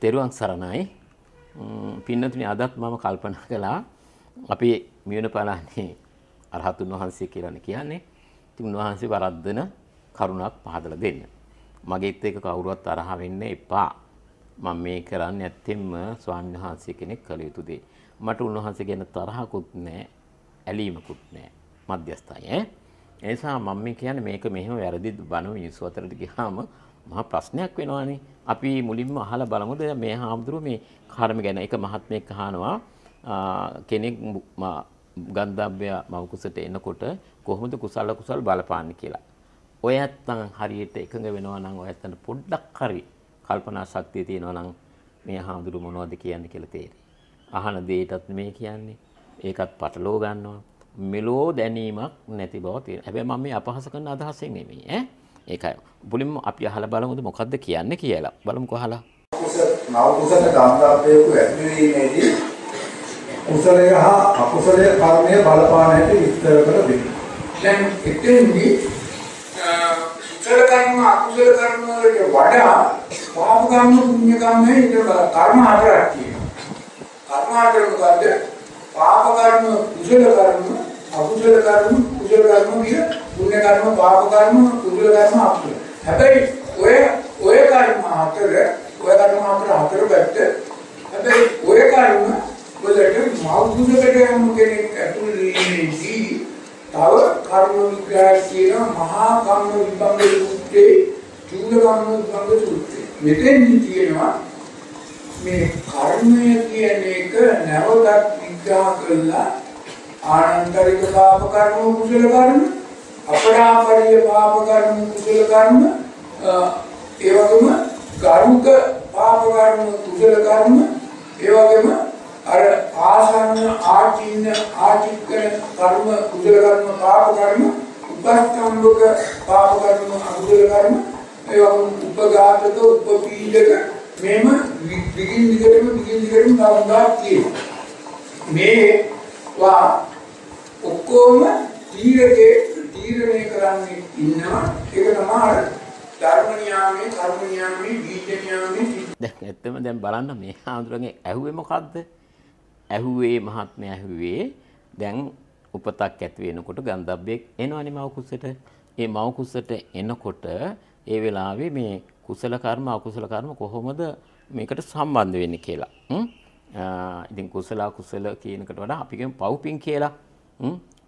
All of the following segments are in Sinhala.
තෙරුවන් සරණයි පින්නතුනි අදත් මම කල්පනා කළා අපේ මියුණ පලානේ අරහතුන් වහන්සේ කියලානේ කියන්නේ. ඉතින් උන්වහන්සේ වරද්දන කරුණක් පහදලා දෙන්න. මගෙත් එක කවුරුවත් තරහ වෙන්න එපා. මම මේ කරන්නේ ඇත්තෙම ස්වාමීන් වහන්සේ කෙනෙක් කළ යුතු දේ. මට උන්වහන්සේ ගැන තරහකුත් නැහැ, ඇලීමකුත් නැහැ. මධ්‍යස්ථයි ඈ. ඒ නිසා මම කියන්නේ මේක මෙහෙම වැරදි බණ මිනිස්සු අතරට ගියාම මහා ප්‍රශ්නයක් වෙනවානේ. අපි මුලින්ම අහලා බලමුද මේ හාමුදුරුවෝ මේ කර්ම ගැන එක මහත්මයෙක් අහනවා කෙනෙක් ගන්ධබ්බය මවකුසට එනකොට කොහොමද කුසල කුසල් බලපාන්නේ කියලා. ඔය ඇත්තන් හරියට එකඟ වෙනවා නම් ඔය ඇත්තන්ට පොඩ්ඩක් හරි කල්පනා ශක්තිය තියෙනවා නම් මේ හාමුදුරු මොනවද කියන්නේ කියලා තේරෙයි. අහන දෙයටත් මේ කියන්නේ. ඒකත් පටලෝ ගන්නවා. මෙලෝ දැනීමක් නැති බව තියෙනවා. හැබැයි මම මේ අපහාස කරන අදහසෙන් නෙමෙයි ඈ. ඒකයි. මුලින්ම අපි අහලා බලමුද මොකද්ද කියන්නේ කියලා. බලමුකෝ අහලා. නව කුසල දාම්දාප්පේක ඇතිවීමේදී කුසලය හා අකුසලය කර්මය බලපාන හැටි විස්තර කර දෙන්න. දැන් එතෙන්දී කුසල කර්ම අකුසල කර්ම වලට වඩා පාප කර්ම පුණ්‍ය කර්ම ඊට කර්ම හතරක් තියෙනවා. කර්ම හතර මොකද්ද? පාප කර්ම කුසල කර්ම අකුසල කර්ම කුසල කර්ම කියලා පුණ්‍ය කර්ම, පාප කර්ම, කුසල කර්ම හතර. හැබැයි ඔය ඔය කර්ම හතර, ඔය කර්ම හතර හතර පැත්ත. හැබැයි ඔය කර්ම වලට මෞදුරකට යන කෙනෙක් ඇතුල් වෙන්නේ තව කර්ම විග්‍රහ කියන මහා කර්ම විභංග සූත්‍රයේ චූල කර්ම විභංග සූත්‍රය. මෙතෙන්දි කියනවා මේ කර්මය කියන එක නැවතත් විග්‍රහ කළා ආනන්තරික පාප කර්ම කුසල කර්ම අපරාපරිය පාප කර්ම කුසල කර්ම ඒ වගේම ගරුක පාප කර්ම කුසල කර්ම ඒ වගේම අර ආසන්න ආචින්න ආචික්කන කර්ම කුසල කර්ම පාප කර්ම උපස්තම්භක පාප කර්ම අකුසල කර්ම ඒ වගේම උපඝාතක උපපීඩක මේම විගින් විගටම විගින් විගටම තවදා තියෙනවා මේ වා ඔක්කොම තීරකේ තීරණය කරන්නේ ඉන්නවා ඒක තමයි ධර්ම න්යාමයේ කර්ම න්යාමයේ බීජ න්යාමයේ දැන් ඇත්තම දැන් බලන්න මේ ආඳුරගේ ඇහුවේ මොකද්ද ඇහුවේ මහත්මයා ඇහුවේ දැන් උපතක් ඇති වෙනකොට ගන්ධබ්බෙක් එනවනේ මව කුසට ඒ මව කුසට එනකොට ඒ වෙලාවේ මේ කුසල කර්ම අකුසල කර්ම කොහොමද මේකට සම්බන්ධ වෙන්නේ කියලා. ඉතින් කුසල අකුසල කියන එකට වඩා අපි කියමු පව්පින් කියලා.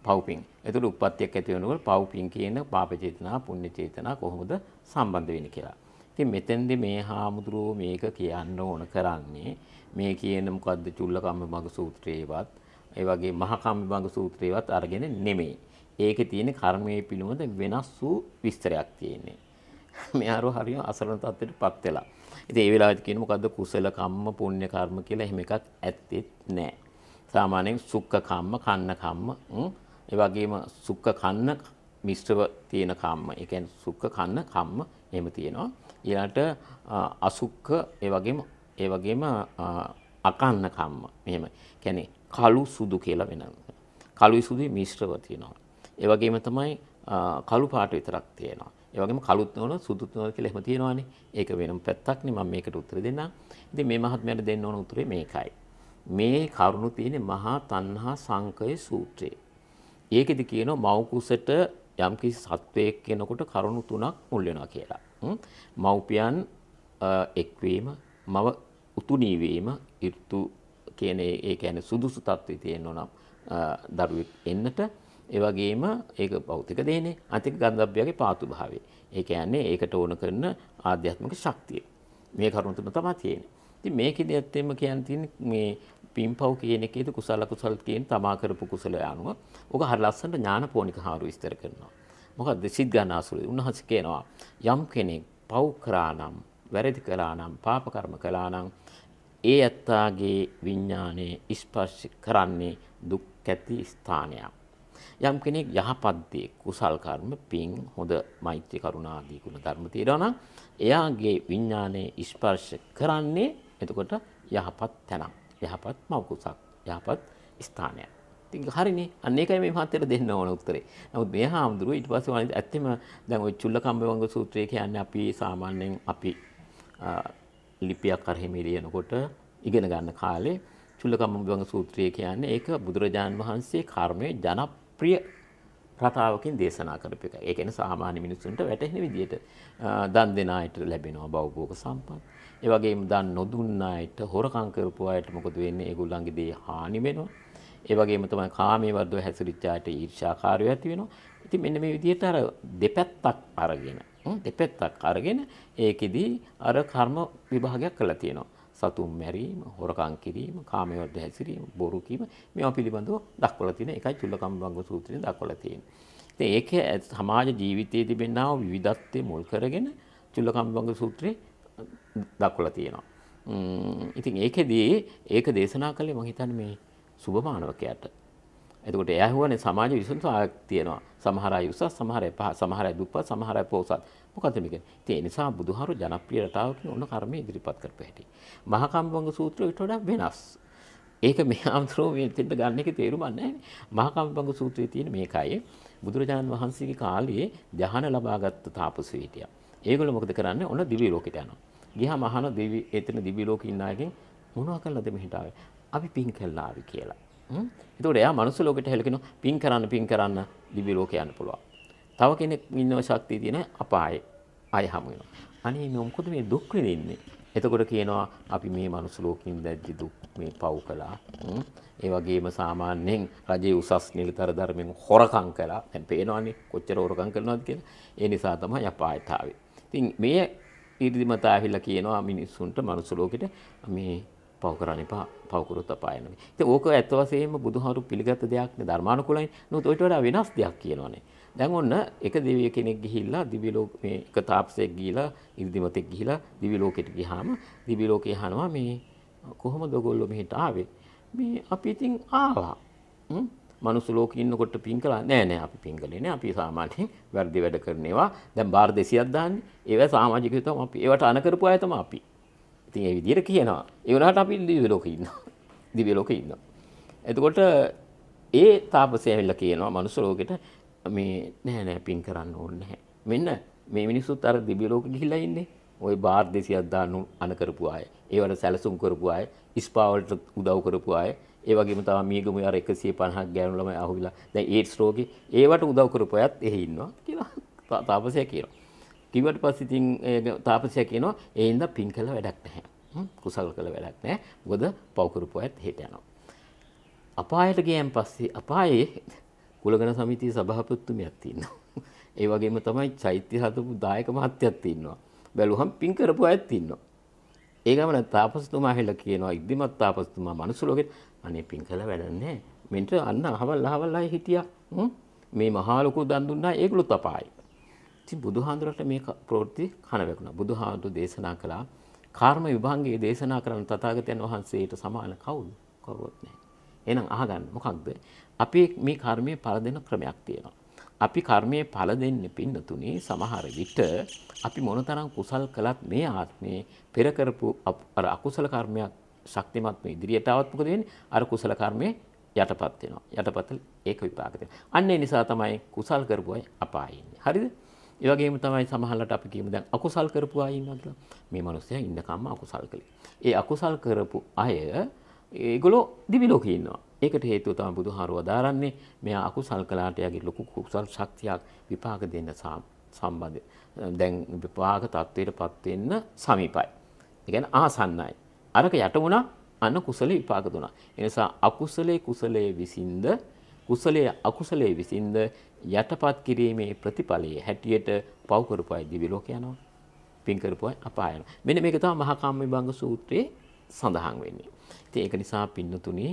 පව්පින්. එතකොට උප්පත්තියක් ඇති වෙනකොට පව්පින් කියන පාප චේතනා පුණ්‍ය චේතනා කොහොමද සම්බන්ධ වෙන්නේ කියලා. ඉතින් මෙතෙන්දී මේ හාමුදුරුවෝ මේක කියන්න ඕන කරන්නේ මේ කියන මොකද්ද චුල්ලකම්ම මග සූත්‍රයේවත් ඒ වගේ මහකම්ම මග සූත්‍රයේවත් අරගෙන නෙමෙයි. ඒකේ තියෙන කර්මයේ පිළිබඳ වෙනස් වූ විස්තරයක් තියෙන්නේ. මෙයාරෝ හරියම අසරණ තත්ත්වයටපත් වෙලා. ඉතින් ඒ වෙලාවෙත් කියන මොකද්ද කුසල කම්ම පුණ්‍ය කර්ම කියලා එහෙම එකක් ඇත්තෙත් නැහැ. සාමාන්‍යයෙන් සුක්ඛ කම්ම, කන්න කම්ම, ඒ වගේම සුක්ඛ කන්න මිශ්‍රව තියෙන කම්ම. ඒ කියන්නේ සුක්ඛ කන්න කම්ම එහෙම තියෙනවා. ඊළඟට අසුක්ඛ ඒ වගේම ඒ වගේම අකන්න කම්ම. මෙහෙම. කියන්නේ කළු සුදු කියලා වෙනවා. කළුයි සුදුයි මිශ්‍රව තියෙනවා. ඒ වගේම තමයි කළු පාට විතරක් තියෙනවා. ඒ වගේම කළුත් නොවන සුදුත් නොවන කියලා එහෙම තියෙනවානේ. ඒක වෙනම පැත්තක් නේ. මම මේකට උත්තර දෙන්නම්. ඉතින් මේ මහත්මයාට දෙන්න ඕන උත්තරේ මේකයි. මේ කරුණු තියෙන්නේ මහා තණ්හා සංකය සූත්‍රයේ. ඒකෙදි කියනවා මව් කුසට යම්කිසි සත්වයෙක් කෙනෙකුට කරුණු තුනක් මුල් වෙනවා කියලා. මව්පියන් එක්වීම, මව උතුණී වීම, ඍතු කියන ඒ කියන්නේ සුදුසු තත්ත්වයේ තියෙනවා නම් දරුවෙක් එන්නට ඒ වගේම ඒක භෞතික දෙන්නේ අතික ගන්ධබ්බයාගේ පාතු භාවය. ඒ කියන්නේ ඒකට ඕන කරන ආධ්‍යාත්මික ශක්තිය. මේ කරුණ තුන තමයි තියෙන්නේ. ඉතින් මේකෙදි ඇත්තෙම කියන්න තියෙන්නේ මේ පින්පව් කියන එකේද කුසල කුසල් කියන තමා කරපු කුසලය අනුව ඔක හරි ලස්සනට ඥානපෝනික හාරු විස්තර කරනවා. මොකද්ද සිත් ගන්න අසුරුයි. උන්වහන්සේ කියනවා යම් කෙනෙක් පව් කරා නම් වැරදි කළා නම් පාප කර්ම කළා නම් ඒ ඇත්තාගේ විඥානයේ ස්පර්ශ කරන්නේ දුක් ඇති ස්ථානයක්. යම් කෙනෙක් යහපත්දී කුසල් කර්ම පින් හොඳ මෛත්‍රී කරුණා ආදී ගුණ ධර්ම තියෙනවා නම් එයාගේ විඥානයේ ස්පර්ශ කරන්නේ එතකොට යහපත් තැනක්. යහපත් මවකුසක් යහපත් ස්ථානයක් ති හරිනි අන්නේකයි මේ මහත්තයට දෙන්න ඕන උත්තරේ නමුත් මේ හාමුදුරුව ඉට පස වන ඇත්තම දැන් ඔයි චුල්ල කම්බවංග සූත්‍රය කියන්න අපි සාමාන්‍යයෙන් අපි ලිපියක් අරහෙමිලියනකොට ඉගෙන ගන්න කාලේ චුල්ල කම්බවංග සූත්‍රය කියන්නේ ඒක බුදුරජාණන් වහන්සේ කර්මය ජනප්‍රිය කතාවකින් දේශනා කරපු එක. ඒ කියන්නේ සාමාන්‍ය මිනිසුන්ට වැටහෙන විදිහට දන් දෙන අයට ලැබෙනවා භවභෝග සම්පත්. ඒ වගේම දන් නොදුන්න අයට හොරකම් කරපු අයට මොකද වෙන්නේ? ඒගොල්ලන්ගේ දේ හානි වෙනවා. ඒ වගේම තමයි කාමයේ වර්ධව හැසිරිච්ච අයට ඊර්ෂ්‍යාකාරය ඇති වෙනවා. ඉතින් මෙන්න මේ විදිහට අර දෙපැත්තක් අරගෙන දෙපැත්තක් අරගෙන ඒකෙදී අර කර්ම විභාගයක් කරලා තියෙනවා. සතුම් මැරීම, හොරකම් කිරීම, කාමවර්ධ හැසිරීම, බොරු කීම මේවා පිළිබඳව දක්වලා තියෙන එකයි චුල්ලකම්බංග සූත්‍රයෙන් දක්වලා තියෙන්නේ. ඉතින් ඒක සමාජ ජීවිතයේ තිබෙනා වූ විවිධත්වයේ මුල් කරගෙන චුල්ලකම්බංග සූත්‍රයේ දක්වලා තියෙනවා. ඉතින් ඒකෙදී ඒක දේශනා කළේ මම හිතන්නේ මේ සුභමානවකයාට එතකොට එයා හුවනේ සමාජ විසඳුමක් තියෙනවා. සමහර අය උසස්, සමහර අය පහත්, සමහර අය දුප්පත්, සමහර අය පොහොසත්. මොකද මේක? ඉතින් ඒ නිසා බුදුහාරු ජනප්‍රිය රටාවකින් ඔන්න කර්මය ඉදිරිපත් කරපු හැටි. මහා කම්බංග සූත්‍රය ඊට වඩා වෙනස්. ඒක මේ ආන්තරෝ මෙතෙන්ට ගන්න එක තේරුම් නැහැ. මහා කම්බංග සූත්‍රයේ තියෙන මේකයි බුදුරජාණන් වහන්සේගේ කාලයේ ධ්‍යාන ලබාගත් තාපසු හිටියා. ඒගොල්ලෝ මොකද කරන්නේ? ඔන්න දිවි ලෝකෙට යනවා. ගියාම අහන දිවි එතන දිවි ලෝකේ ඉන්න අයගෙන් මොනවා කළාද මෙහෙට ආවේ? අපි පින් කළා කියලා. එතකොට එයා මනුස්ස ලෝකෙට හැලකෙනවා පින් කරන්න පින් කරන්න දිව්‍ය ලෝකේ යන්න පුළුවන්. තව කෙනෙක් ඉන්නව ශක්තිය තියෙන අපායේ ආය හමු වෙනවා. අනේ මේ මොකද මේ දුක් විඳින්නේ? එතකොට කියනවා අපි මේ මනුස්ස ලෝකෙින් දැද්දි දුක් මේ පව් කළා. ඒ වගේම සාමාන්‍යයෙන් රජයේ උසස් නිලතර ධර්මෙන් හොරකම් කළා. දැන් පේනවනේ කොච්චර හොරකම් කරනවද කියලා. ඒ නිසා තමයි අපායට ආවේ. ඉතින් මේ ඊර්දිමත ඇහිලා කියනවා මිනිස්සුන්ට මනුස්ස ලෝකෙට මේ පව කරන්න එපා පවකරුත් අපායනම ඉතින් ඕක ඇත්ත වශයෙන්ම බුදුහාරු පිළිගත් දෙයක් නේ ධර්මානුකූලයි නමුත් ඔයිට වඩා වෙනස් දෙයක් කියනවනේ දැන් ඔන්න එක දෙවිය කෙනෙක් ගිහිල්ලා දිවි ලෝක මේ එක තාපසයෙක් ගිහිලා ඉරිදිමතෙක් ගිහිලා දිවි ලෝකෙට ගියාම දිවි ලෝකේ අහනවා මේ කොහොමද ඔයගොල්ලෝ මෙහෙට ආවේ මේ අපි ඉතින් ආවා මනුස්ස ලෝකෙ ඉන්නකොට පින් කළා නෑ නෑ අපි පින් කළේ නෑ අපි සාමාන්‍යයෙන් වැඩි වැඩ කරනවා දැන් බාර 200ක් දාන්නේ ඒවා සමාජික හිතම අපි ඒවට අන කරපු අය තමයි අපි ඉතින් ඒ විදිහට කියනවා. ඒ වුණාට අපි දිව්‍ය ලෝකේ ඉන්නවා. දිව්‍ය ලෝකේ ඉන්නවා. එතකොට ඒ තාපසය ඇවිල්ලා කියනවා මනුස්ස ලෝකෙට මේ නෑ නෑ පින් කරන්න ඕනේ නැහැ. මෙන්න මේ මිනිස්සුත් අර දිව්‍ය ලෝකෙ ගිහිලා ඉන්නේ. ওই බාර් 200ක් දාන්න අන කරපු අය. ඒවට සැලසුම් කරපු අය, ස්පාවලට උදව් කරපු අය. ඒ වගේම තමයි මියගමු අර 150ක් ගෑනු ළමයි අහුවිලා. දැන් ඒඩ්ස් රෝගේ ඒවට උදව් කරපු අයත් එහි ඉන්නවා කියලා තාපසය කියනවා. කිව්වට පස්සේ ඉතින් ඒ තාපසයා කියනවා ඒ ඉඳ පින් කළ වැඩක් නැහැ. කුසල් කළ වැඩක් නැහැ. මොකද පව් කරපු අයත් හෙට යනවා. අපායට ගියන් පස්සේ අපායේ කුලගණ සමිතියේ සභාපතිතුමියක් තියෙනවා. ඒ වගේම තමයි චෛත්‍ය හදපු දායක මහත්තයක් තියෙනවා. බැලුවහම පින් කරපු අයත් ඉන්නවා. ඒ ගමන තාපසතුමා හෙලා කියනවා ඉදිමත් තාපසතුමා මනුස්ස ලෝකෙට අනේ පින් කළා වැඩක් නැහැ. මෙන්ට අන්න අහවල් අහවල් අය හිටියා. මේ මහා ලොකු දන් දුන්නා ඒගොල්ලෝ තපායි. ඉතින් බුදුහාඳුරට මේ ප්‍රවෘත්ති කන වැටුණා. බුදුහාඳු දේශනා කළා කර්ම විභංගයේ දේශනා කරන තථාගතයන් වහන්සේට සමාන කවුද? කවුරුත් නැහැ. එහෙනම් අහගන්න මොකක්ද? අපි මේ කර්මයේ පළ දෙන ක්‍රමයක් තියෙනවා. අපි කර්මයේ පළ දෙන්නේ පින්නතුනේ සමහර විට අපි මොනතරම් කුසල් කළත් මේ ආත්මේ පෙර කරපු අර අකුසල කර්මයක් ශක්තිමත්ම ඉදිරියට આવත් මොකද වෙන්නේ? අර කුසල කර්මයේ යටපත් වෙනවා. යටපත් ඒක විපාක දෙනවා. අන්න ඒ නිසා තමයි කුසල් කරපු අය අපායේ ඉන්නේ. හරිද? ඒ වගේම තමයි සමහරවිට අපි කියමු දැන් අකුසල් කරපු අය ඉන්නවා කියලා. මේ මිනිස්සයා ඉන්නකම්ම අකුසල් කළේ. ඒ අකුසල් කරපු අය ඒගොල්ලෝ දිවි ලෝකේ ඉන්නවා. ඒකට හේතුව තමයි බුදුහාරව දාරන්නේ මෙයා අකුසල් කළාට යාගේ ලොකු කුසල් ශක්තියක් විපාක දෙන්න සම්බන්ධ. දැන් විපාක தത്വයටපත් වෙන්න සමීපයි. ඒ කියන්නේ ආසන්නයි. අරක යට වුණා අන්න කුසල විපාක දුනා. ඒ නිසා අකුසලේ කුසලයේ විසින්ද කුසලයේ අකුසලයේ විසින්ද යටපත් කිරීමේ ප්‍රතිඵලයේ හැටියට පව කරපු අය දිවි ලෝක යනවා. පින් කරපු අය අපාය යනවා. මෙන්න මේක තමයි මහා කම්මවිභංග සූත්‍රයේ සඳහන් වෙන්නේ. ඉතින් ඒක නිසා පින්නතුනේ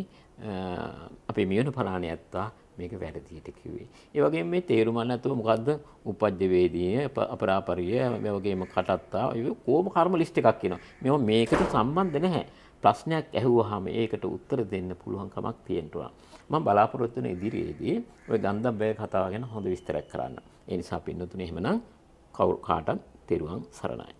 අපේ මියන පරාණ යත්තා මේක වැරදියට කිව්වේ. ඒ වගේම මේ තේරුම නැතුව මොකද්ද උපජ්ජ වේදී අපරාපරිය මේ වගේම කටත්තා ඔය කොහොම කර්ම ලිස්ට් එකක් කියනවා. මේව මේකට සම්බන්ධ නැහැ. ප්‍රශ්නයක් ඇහුවහම ඒකට උත්තර දෙන්න පුළුවන් කමක් තියෙනවා. මම බලාපොරොත්තු වෙන ඉදිරියේදී ওই ගන්ධබ්බය කතාව ගැන හොඳ විස්තරයක් කරන්න. ඒ නිසා පින්නතුනේ එහෙමනම් කවුරු කාටත් තෙරුවන් සරණයි.